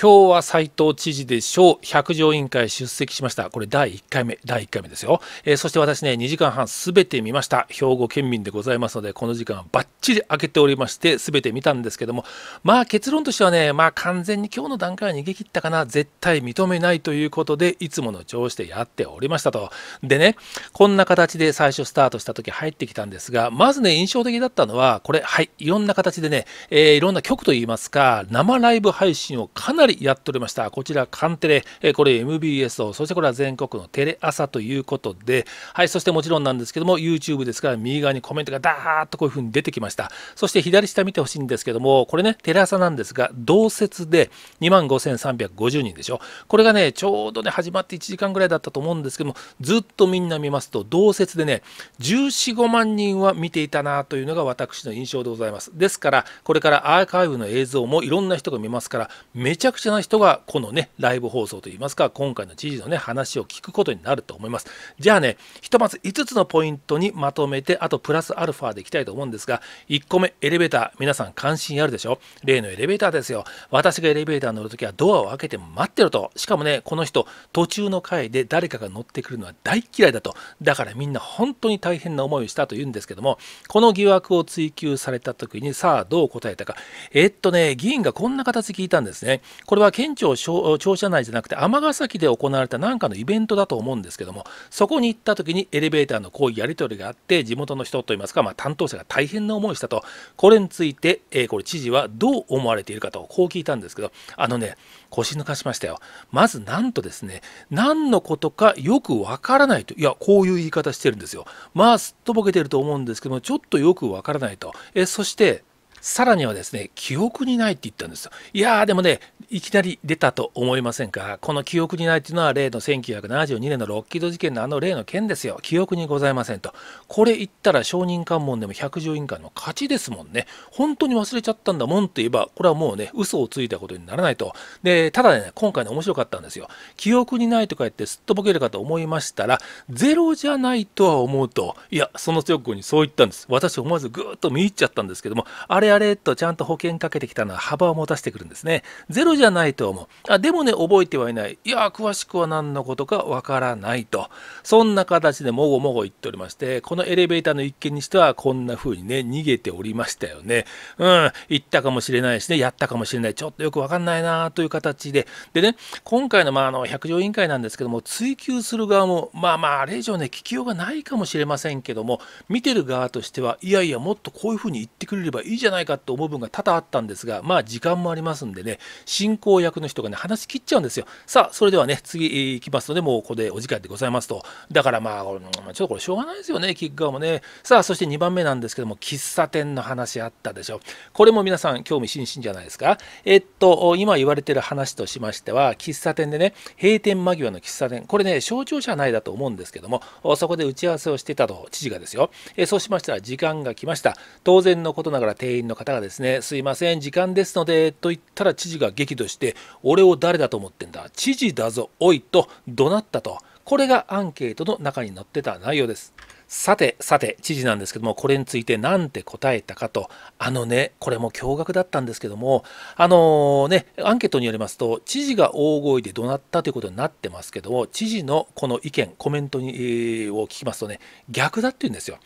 今日は斉藤知事でしょう百条委員会出席しましたこれ第1回目第1回目ですよ、えー、そして私ね2時間半すべて見ました兵庫県民でございますのでこの時間はバッチリ開けておりましてすべて見たんですけどもまあ結論としてはねまあ完全に今日の段階は逃げ切ったかな絶対認めないということでいつもの調子でやっておりましたとでねこんな形で最初スタートした時入ってきたんですがまずね印象的だったのはこれはいいろんな形でね、えー、いろんな局といいますか生ライブ配信をかなりりやっておりましたこちらカンテレ、えこれ MBS をそしてこれは全国のテレ朝ということではいそしてもちろんなんですけども YouTube ですから右側にコメントがダーッとこういうふうに出てきましたそして左下見てほしいんですけどもこれねテレ朝なんですが同説で2万5350人でしょこれがねちょうどね始まって1時間ぐらいだったと思うんですけどもずっとみんな見ますと同説でね1415万人は見ていたなというのが私の印象でございますですからこれからアーカイブの映像もいろんな人が見ますからめちゃくちゃくちゃな人がこのねライブ放送といいますか今回の知事のね話を聞くことになると思いますじゃあねひとまず5つのポイントにまとめてあとプラスアルファでいきたいと思うんですが1個目エレベーター皆さん関心あるでしょ例のエレベーターですよ私がエレベーター乗るときはドアを開けて待ってろとしかもねこの人途中の回で誰かが乗ってくるのは大嫌いだとだからみんな本当に大変な思いをしたと言うんですけどもこの疑惑を追及された時にさあどう答えたかえっとね議員がこんな形聞いたんですねこれは県庁庁舎内じゃなくて尼崎で行われた何かのイベントだと思うんですけどもそこに行った時にエレベーターのこういうやり取りがあって地元の人といいますか、まあ、担当者が大変な思いをしたとこれについて、えー、これ知事はどう思われているかとこう聞いたんですけどあのね腰抜かしましたよまずなんとですね何のことかよくわからないといやこういう言い方してるんですよまあすっとぼけてると思うんですけどもちょっとよくわからないとえそしてさらにはですね、記憶にないって言ったんですよ。いやー、でもね、いきなり出たと思いませんかこの記憶にないっていうのは、例の1972年のロッキード事件のあの例の件ですよ。記憶にございませんと。これ言ったら、証人喚問でも百条委員会の勝ちですもんね。本当に忘れちゃったんだもんって言えば、これはもうね、嘘をついたことにならないと。で、ただね、今回ね、面白かったんですよ。記憶にないとか言ってすっとぼけるかと思いましたら、ゼロじゃないとは思うと、いや、その直後にそう言ったんです。私思わずぐーっと見入っちゃったんですけども、あれあれれとちゃんと保険かけてきたのは幅を持たせてくるんですね。ゼロじゃないと思う。あでもね、覚えてはいない。いや、詳しくは何のことかわからないと。そんな形でもごもご言っておりまして、このエレベーターの一件にしてはこんな風にね、逃げておりましたよね。うん、言ったかもしれないしね、やったかもしれない。ちょっとよくわかんないなという形で。でね、今回のまああの百条委員会なんですけども、追及する側も、まあまあ、あれ以上ね、聞きようがないかもしれませんけども、見てる側としては、いやいや、もっとこういう風に言ってくれればいいじゃないないかって思う部分が多々あったんですが、まあ時間もありますんでね、進行役の人がね、話し切っちゃうんですよ。さあ、それではね、次行きますので、もうここでお時間でございますと。だからまあ、ちょっとこれしょうがないですよね、キックーもね。さあ、そして2番目なんですけども、喫茶店の話あったでしょ。これも皆さん興味津々じゃないですか。えっと、今言われてる話としましては、喫茶店でね、閉店間際の喫茶店、これね、象徴者内だと思うんですけども、そこで打ち合わせをしてたと、知事がですよ。えそうしましたら、時間が来ました。当然のことながら店員の方がですね、すいません、時間ですので、と言ったら知事が激怒して、俺を誰だと思ってんだ、知事だぞ、おいと怒鳴ったと、これがアンケートの中に載ってた内容です。さてさて知事なんですけどもこれについて何て答えたかとあのねこれも驚愕だったんですけどもあのねアンケートによりますと知事が大声で怒鳴ったということになってますけども知事のこの意見コメントに、えー、を聞きますとね逆だって言うんですよ。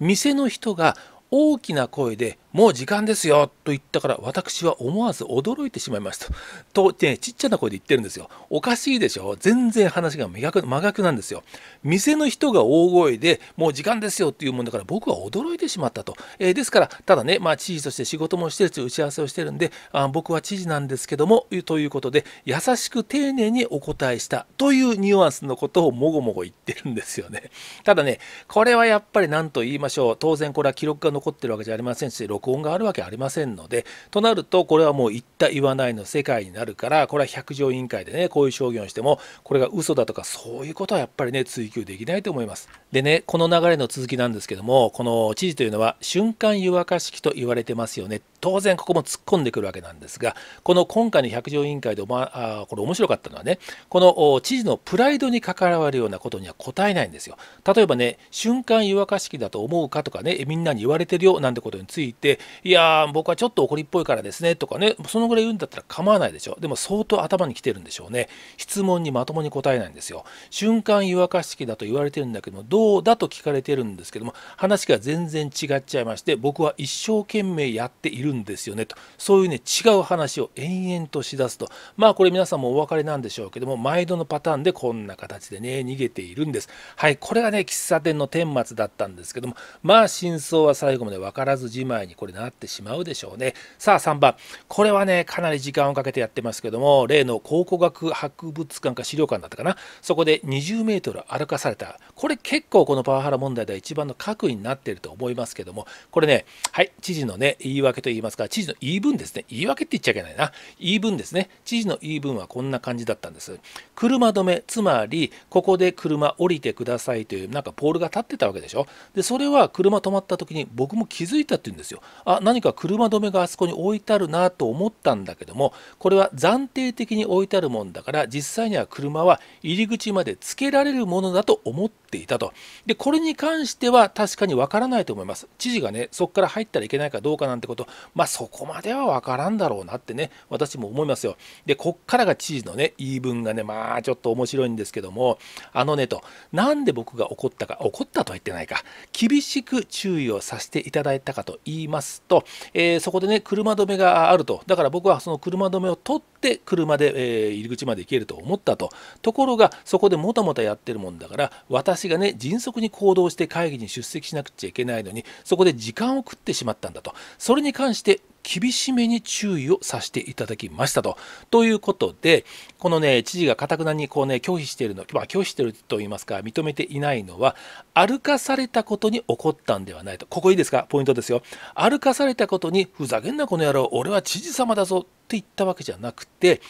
店の人が大きな声でもう時間ですよと言ったから私は思わず驚いてしまいましたと、ね、ちっちゃな声で言ってるんですよおかしいでしょ全然話が真逆真逆なんですよ店の人が大声でもう時間ですよっていうもんだから僕は驚いてしまったと、えー、ですからただね、まあ、知事として仕事もしてるし打ち合わせをしてるんであ僕は知事なんですけどもということで優しく丁寧にお答えしたというニュアンスのことをもごもご言ってるんですよねただねこれはやっぱり何と言いましょう当然これは記録が残ってるわけじゃありませんし録音があるわけありませんのでとなるとこれはもう言った言わないの世界になるからこれは百条委員会でねこういう証言をしてもこれが嘘だとかそういうことはやっぱりね追及できないと思います。でね、この流れの続きなんですけども、この知事というのは瞬間湯沸かし器と言われてますよね。当然ここも突っ込んでくるわけなんですが、この今回の百条委員会で、まあ、これ面白かったのはね、この知事のプライドに関わるようなことには答えないんですよ。例えばね、瞬間湯沸かし器だと思うかとかね、みんなに言われてるよなんてことについて、いやー、僕はちょっと怒りっぽいからですねとかね、そのぐらい言うんだったら構わないでしょ。でも相当頭にきてるんでしょうね。質問にまともに答えないんですよ。瞬間湯沸かし器だと言われてるんだけどどうだと聞かれてるんですけども話が全然違っちゃいまして僕は一生懸命やっているんですよねとそういうね違う話を延々としだすとまあこれ皆さんもお分かりなんでしょうけども毎度のパターンでこんな形でね逃げているんですはいこれがね喫茶店の顛末だったんですけどもまあ真相は最後まで分からずじまいにこれなってしまうでしょうねさあ3番これはねかなり時間をかけてやってますけども例の考古学博物館か資料館だったかなそこで20 m ル歩かされたこれ結構このパワハラ問題では一番の核になっていると思いますけども、これね、はい、知事のね、言い訳と言いますか、知事の言い分ですね。言い訳って言っちゃいけないな。言い分ですね。知事の言い分はこんな感じだったんです。車止め、つまり、ここで車降りてくださいという、なんかポールが立ってたわけでしょ。で、それは車止まった時に僕も気づいたって言うんですよ。あ、何か車止めがあそこに置いてあるなと思ったんだけども、これは暫定的に置いてあるもんだから、実際には車は入り口までつけられるものだと思っていたと。でこれに関しては確かにわからないと思います。知事がね、そこから入ったらいけないかどうかなんてこと、まあ、そこまではわからんだろうなってね、私も思いますよ。で、こっからが知事のね、言い分がね、まあちょっと面白いんですけども、あのねと、なんで僕が怒ったか、怒ったとは言ってないか、厳しく注意をさせていただいたかと言いますと、えー、そこでね、車止めがあると、だから僕はその車止めを取って、って車で、え入り口まで行けると思ったとところがそこでもたもたやってるもんだから私がね迅速に行動して会議に出席しなくちゃいけないのにそこで時間を食ってしまったんだとそれに関して厳しめに注意をさせていただきましたと。ということで、このね、知事がかたくなにこうね、拒否しているの、まあ、拒否していると言いますか、認めていないのは、歩かされたことに起こったんではないと。ここいいですかポイントですよ。歩かされたことに、ふざけんなこの野郎、俺は知事様だぞって言ったわけじゃなくて、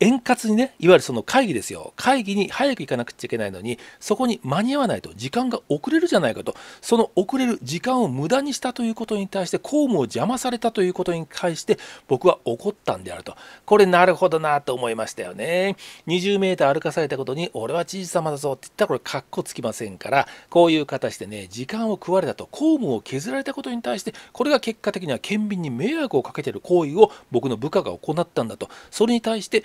円滑にね、いわゆるその会議ですよ、会議に早く行かなくちゃいけないのに、そこに間に合わないと、時間が遅れるじゃないかと、その遅れる時間を無駄にしたということに対して、公務を邪魔されたということに対して、僕は怒ったんであると、これ、なるほどなと思いましたよね。20メートル歩かされたことに、俺は知事様だぞって言ったら、これ、かっこつきませんから、こういう形でね、時間を食われたと、公務を削られたことに対して、これが結果的には県民に迷惑をかけてる行為を僕の部下が行ったんだと、それに対して、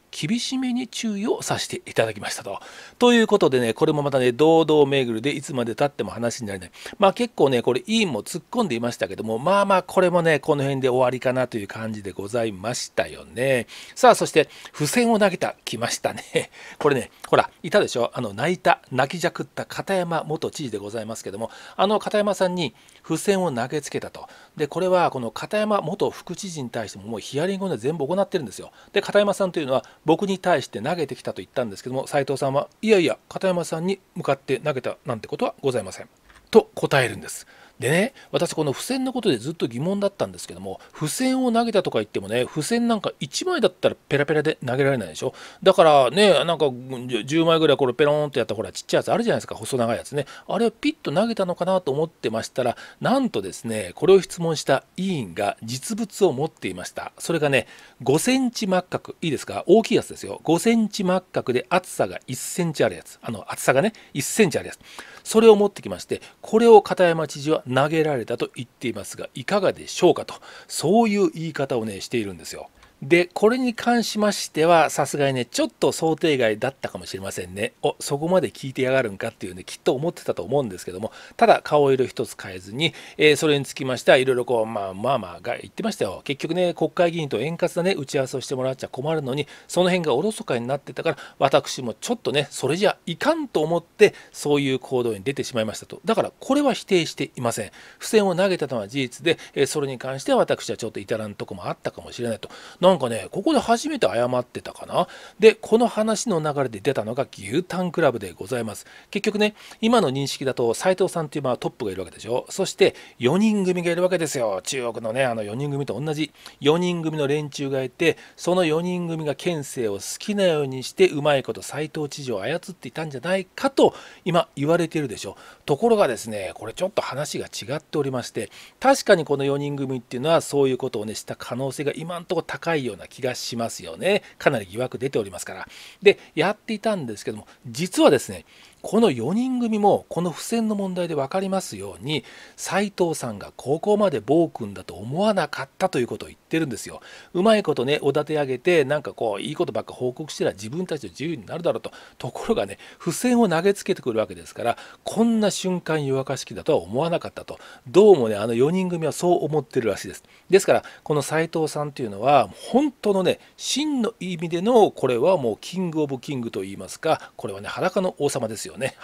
厳しめに注意をさせていただきましたと。ということでね、これもまたね、堂々巡るでいつまでたっても話にならない。まあ結構ね、これ委員も突っ込んでいましたけども、まあまあこれもね、この辺で終わりかなという感じでございましたよね。さあ、そして付箋を投げた、来ましたね。これね、ほら、いたでしょあの、泣いた、泣きじゃくった片山元知事でございますけども、あの片山さんに付箋を投げつけたと。で、これはこの片山元副知事に対してももうヒアリングをね、全部行ってるんですよ。で、片山さんというのは、僕に対して投げてきたと言ったんですけども斉藤さんはいやいや片山さんに向かって投げたなんてことはございませんと答えるんですでね、私この付箋のことでずっと疑問だったんですけども、付箋を投げたとか言ってもね、付箋なんか1枚だったらペラペラで投げられないでしょ。だからね、なんか10枚ぐらいこれペロンってやったほらちっちゃいやつあるじゃないですか、細長いやつね。あれをピッと投げたのかなと思ってましたら、なんとですね、これを質問した委員が実物を持っていました。それがね、5センチ赤角、いいですか、大きいやつですよ。5センチっ角で厚さが1センチあるやつ。あの厚さがね、1センチあるやつ。それを持ってきましてこれを片山知事は投げられたと言っていますがいかがでしょうかとそういう言い方をねしているんですよ。で、これに関しましては、さすがにね、ちょっと想定外だったかもしれませんね。お、そこまで聞いてやがるんかっていうね、きっと思ってたと思うんですけども、ただ、顔色一つ変えずに、えー、それにつきましては、いろいろこう、まあまあまあが言ってましたよ。結局ね、国会議員と円滑なね、打ち合わせをしてもらっちゃ困るのに、その辺がおろそかになってたから、私もちょっとね、それじゃいかんと思って、そういう行動に出てしまいましたと。だから、これは否定していません。付箋を投げたのは事実で、えそれに関しては私はちょっと至らんとこもあったかもしれないと。なんかね、ここで初めて謝ってたかな。で、この話の流れで出たのが牛タンクラブでございます。結局ね、今の認識だと斎藤さんっていうまあトップがいるわけでしょ。そして4人組がいるわけですよ。中国のね、あの4人組と同じ。4人組の連中がいて、その4人組が県政を好きなようにして、うまいこと斎藤知事を操っていたんじゃないかと、今言われてるでしょ。ところがですね、これちょっと話が違っておりまして、確かにこの4人組っていうのはそういうことをね、した可能性が今んとこ高いいような気がしますよね。かなり疑惑出ておりますから。で、やっていたんですけども、実はですね、この4人組もこの付箋の問題で分かりますように斎藤さんがここまで暴君だと思わなかったということを言ってるんですよ。うまいことねおだて上げてなんかこういいことばっか報告したら自分たちの自由になるだろうとところがね付箋を投げつけてくるわけですからこんな瞬間湯沸かし器だとは思わなかったとどうもねあの4人組はそう思ってるらしいです。ですからこの斎藤さんっていうのは本当のね真の意味でのこれはもうキング・オブ・キングといいますかこれはね裸の王様ですよ。よね。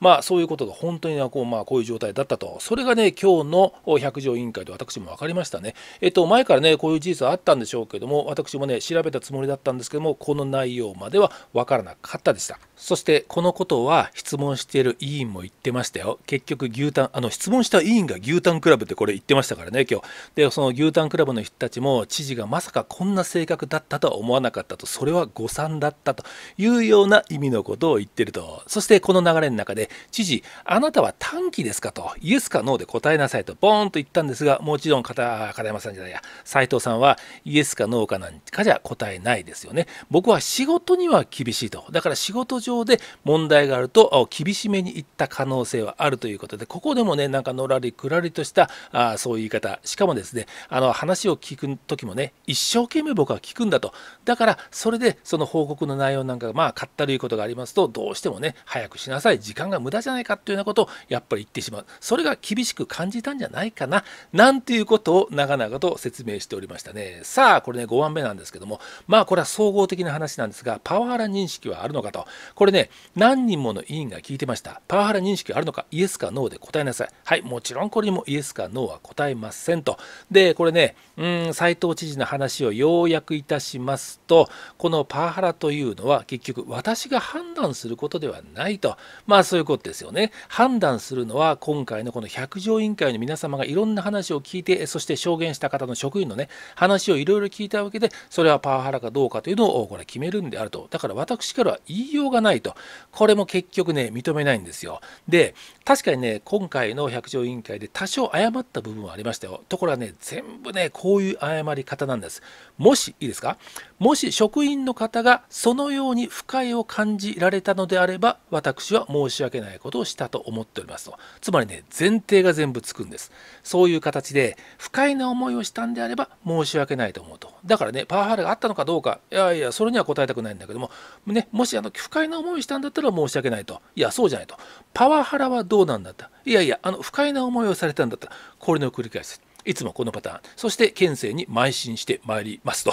まあそういうことが本当にこう,、まあ、こういう状態だったと。それがね、今日の百条委員会で私も分かりましたね。えっと、前からね、こういう事実はあったんでしょうけども、私もね、調べたつもりだったんですけども、この内容までは分からなかったでした。そしてこのことは質問している委員も言ってましたよ。結局牛タン、あの質問した委員が牛タンクラブってこれ言ってましたからね、今日。で、その牛タンクラブの人たちも知事がまさかこんな性格だったとは思わなかったと、それは誤算だったというような意味のことを言ってると。そしてこの流れの中で知事あなたは短期ですかとイエスかノーで答えなさいとボーンと言ったんですがもちろん片山さんじゃないや斉藤さんはイエスかノーかなんかじゃ答えないですよね僕は仕事には厳しいとだから仕事上で問題があると厳しめに言った可能性はあるということでここでもねなんかのらりくらりとしたあそういう言い方しかもですねあの話を聞く時もね一生懸命僕は聞くんだとだからそれでその報告の内容なんかがまあかったるいことがありますとどうしてもね早くしなさい時間が無駄じゃないかというようなことをやっぱり言ってしまうそれが厳しく感じたんじゃないかななんていうことを長々と説明しておりましたねさあこれね5番目なんですけどもまあこれは総合的な話なんですがパワハラ認識はあるのかとこれね何人もの委員が聞いてましたパワハラ認識あるのかイエスかノーで答えなさいはいもちろんこれにもイエスかノーは答えませんとでこれねうん斎藤知事の話を要約いたしますとこのパワハラというのは結局私が判断することではないととまあそういうことですよね判断するのは今回のこの百条委員会の皆様がいろんな話を聞いてそして証言した方の職員のね話をいろいろ聞いたわけでそれはパワハラかどうかというのをこれ決めるんであるとだから私からは言いようがないとこれも結局ね認めないんですよで確かにね今回の百条委員会で多少誤った部分はありましたよところがね全部ねこういう誤り方なんですもしいいですかもし職員の方がそのように不快を感じられたのであれば私は申し訳ないことをしたと思っておりますとつまりね前提が全部つくんですそういう形で不快な思いをしたんであれば申し訳ないと思うとだからねパワハラがあったのかどうかいやいやそれには答えたくないんだけども、ね、もしあの不快な思いをしたんだったら申し訳ないといやそうじゃないとパワハラはどうなんだったいやいやあの不快な思いをされたんだったらこれの繰り返しいつもこのパターンそして県政に邁進してまいりますと。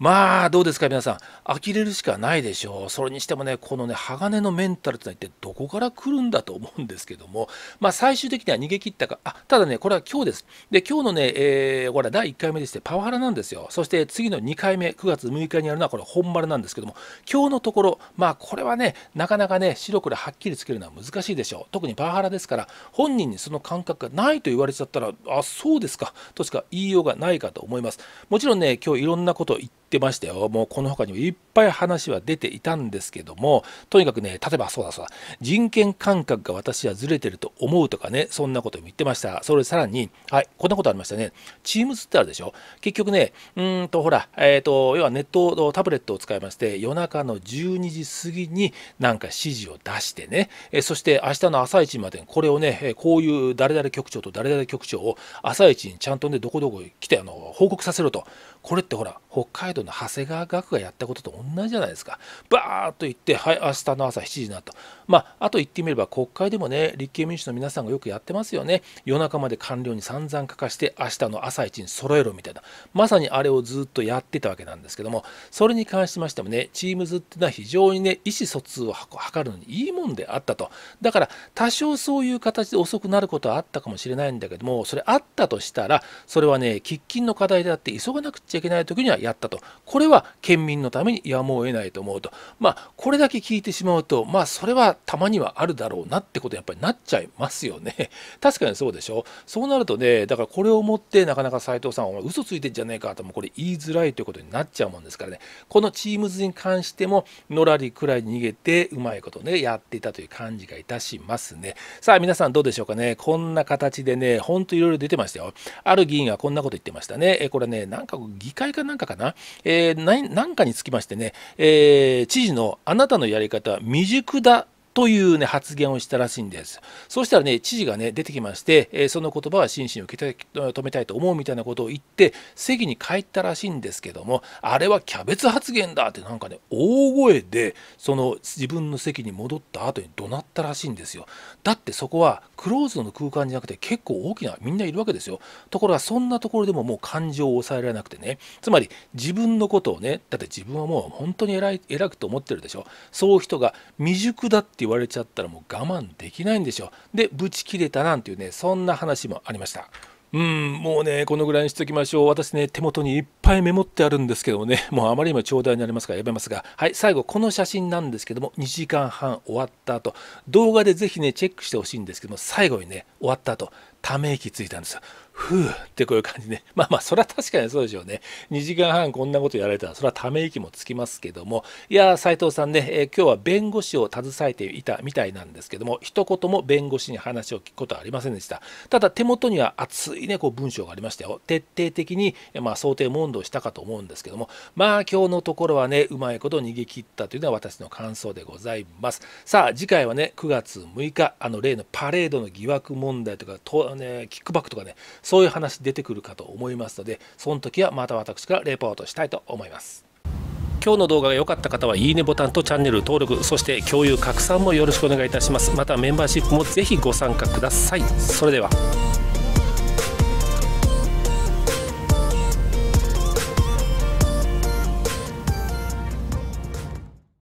まあどうですか皆さん呆れるしかないでしょうそれにしてもねこのね鋼のメンタルってのは一体どこから来るんだと思うんですけどもまあ最終的には逃げ切ったかあただねこれは今日ですで今日のね、えー、これ第1回目でしてパワハラなんですよそして次の2回目9月6日にやるのはこれ本丸なんですけども今日のところまあこれはねなかなかね白黒はっきりつけるのは難しいでしょう特にパワハラですから本人にその感覚がないと言われちゃったらあそうですかとしか言いようがないかと思いますもちろんね今日いろんなことってましたよ。もうこの他にもいっぱい話は出ていたんですけども、とにかくね、例えばそうだそうだ、人権感覚が私はずれてると思うとかね、そんなことも言ってました。それさらに、はい、こんなことありましたね。チームズってあるでしょ。結局ね、うんと、ほら、えっ、ー、と、要はネット、タブレットを使いまして、夜中の12時過ぎになんか指示を出してね、えそして明日の朝一までにこれをね、えこういう誰々局長と誰々局長を朝一にちゃんとね、どこどこ来て、あの、報告させろと。これってほら北海道の長谷川学がやったことと同じじゃないですかバーッと言ってはい明日の朝7時になったまあ、あと言ってみれば国会でもね立憲民主の皆さんがよくやってますよね夜中まで官僚に散々書かして明日の朝一に揃えろみたいなまさにあれをずっとやってたわけなんですけどもそれに関しましてもねチームズっていうのは非常にね意思疎通を図るのにいいもんであったとだから多少そういう形で遅くなることはあったかもしれないんだけどもそれあったとしたらそれはね喫緊の課題であって急がなくちゃいけない時にはやったとこれは県民のためにやむを得ないと思うとまあこれだけ聞いてしまうとまあそれはたまにはあるだろうなってことやっぱりなっちゃいますよね 確かにそうでしょそうなるとねだからこれをもってなかなか斎藤さんは嘘ついてんじゃねえかともこれ言いづらいということになっちゃうもんですからねこのチームズに関してものらりくらい逃げてうまいことねやっていたという感じがいたしますねさあ皆さんどうでしょうかねこんな形でねほんといろいろ出てましたよある議員がこんなこと言ってましたねえこれねなんか議会かなんかかな、えー、なんかにつきましてね、えー、知事のあなたのやり方は未熟だというね発言をしたらしいんです。そしたらね知事がね出てきまして、えー、その言葉は真摯に受け止めたいと思うみたいなことを言って席に帰ったらしいんですけどもあれはキャベツ発言だってなんかね大声でその自分の席に戻った後に怒鳴ったらしいんですよ。だってそこはクローズドの空間じゃなくて結構大きなみんないるわけですよ。ところがそんなところでももう感情を抑えられなくてねつまり自分のことをねだって自分はもう本当に偉い偉くと思ってるでしょそういう人が未熟だってって言われちゃったらもう我慢できないんでしょでブチ切れたなんていうねそんな話もありましたうんもうねこのぐらいにしときましょう私ね手元にいっぱいメモってあるんですけどもね もうあまりにも長大になりますからやめますがはい最後この写真なんですけども2時間半終わった後動画でぜひねチェックしてほしいんですけども最後にね終わった後ため息ついたんですよ。ふうってこういう感じで、ね、まあまあ、それは確かにそうでしょうね。2時間半こんなことやられたら、それはため息もつきますけども、いや、斉藤さんね、えー、今日は弁護士を携えていたみたいなんですけども、一言も弁護士に話を聞くことはありませんでした。ただ、手元には熱いね、こう文章がありましたよ。徹底的に、まあ、想定問答したかと思うんですけども、まあ、今日のところはね、うまいこと逃げ切ったというのは私の感想でございます。さあ、次回はね、9月6日、あの例のパレードの疑惑問題とか、のね、キックバックとかね、そういう話出てくるかと思いますので、その時はまた私からレポートしたいと思います。今日の動画が良かった方は、いいねボタンとチャンネル登録、そして共有、拡散もよろしくお願いいたします。またメンバーシップもぜひご参加ください。それでは。